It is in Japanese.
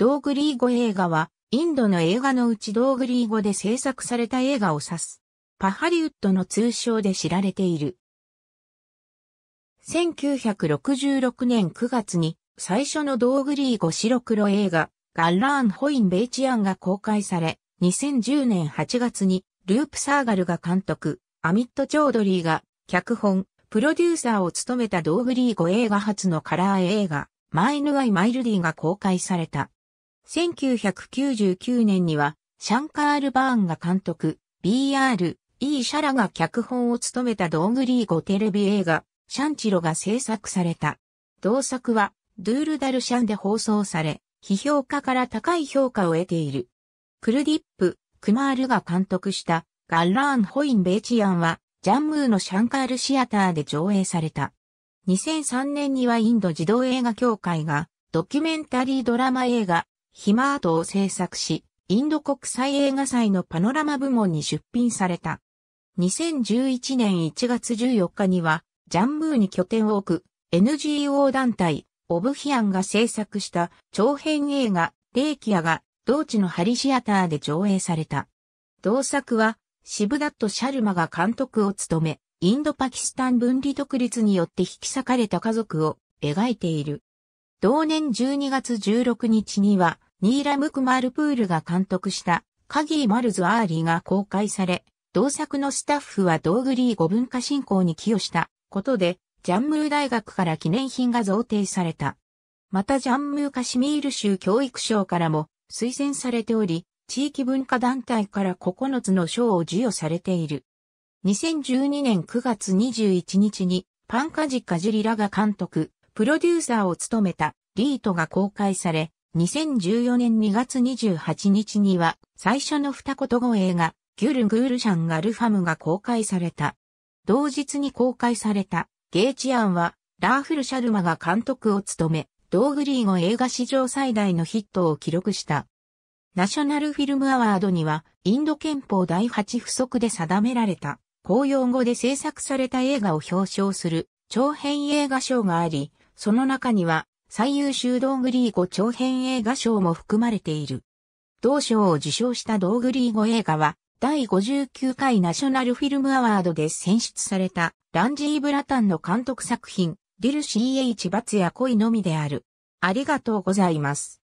ドーグリー語映画は、インドの映画のうちドーグリー語で制作された映画を指す。パハリウッドの通称で知られている。1966年9月に最初のドーグリー語白黒映画、ガッラーン・ホイン・ベイチアンが公開され、2010年8月にループ・サーガルが監督、アミット・チョードリーが脚本、プロデューサーを務めたドーグリー語映画初のカラー映画、マイヌ・アイ・マイルディが公開された。1999年には、シャンカール・バーンが監督、BR、E・ シャラが脚本を務めたドーグリー語テレビ映画、シャンチロが制作された。同作は、ドゥールダルシャンで放送され、批評家から高い評価を得ている。クルディップ、クマールが監督したガッラーン・ホイン・ベーチアンは、ジャンムーのシャンカールシアターで上映された。2003年にはインド児童映画協会がドキュメンタリードラマ映画ヒマートを制作し、インド国際映画祭のパノラマ部門に出品された。2011年1月14日には、ジャンムーに拠点を置く NGO 団体、オブヒアンが制作した長編映画、レイキアが同地のハリシアターで上映された。同作は、シブダット・シャルマが監督を務め、インド・パキスタン分離独立によって引き裂かれた家族を描いている。同年12月16日には、ニーラム・クマールプールが監督したカギー・マルズ・アーリーが公開され、同作のスタッフはーグリー5文化振興に寄与したことで、ジャンムー大学から記念品が贈呈された。またジャンムーカシミール州教育省からも推薦されており、地域文化団体から9つの賞を授与されている。2012年9月21日にパンカジカジュリラが監督、プロデューサーを務めたリートが公開され、2014年2月28日には、最初の二言語映画、ギュル・グールシャン・ガルファムが公開された。同日に公開された、ゲイチアンは、ラーフル・シャルマが監督を務め、ドーグリーゴ映画史上最大のヒットを記録した。ナショナルフィルムアワードには、インド憲法第8不足で定められた、公用語で制作された映画を表彰する、長編映画賞があり、その中には、最優秀ドーグリーゴ長編映画賞も含まれている。同賞を受賞したドーグリーゴ映画は、第59回ナショナルフィルムアワードで選出された、ランジー・ブラタンの監督作品、ディル CH 罰や恋のみである。ありがとうございます。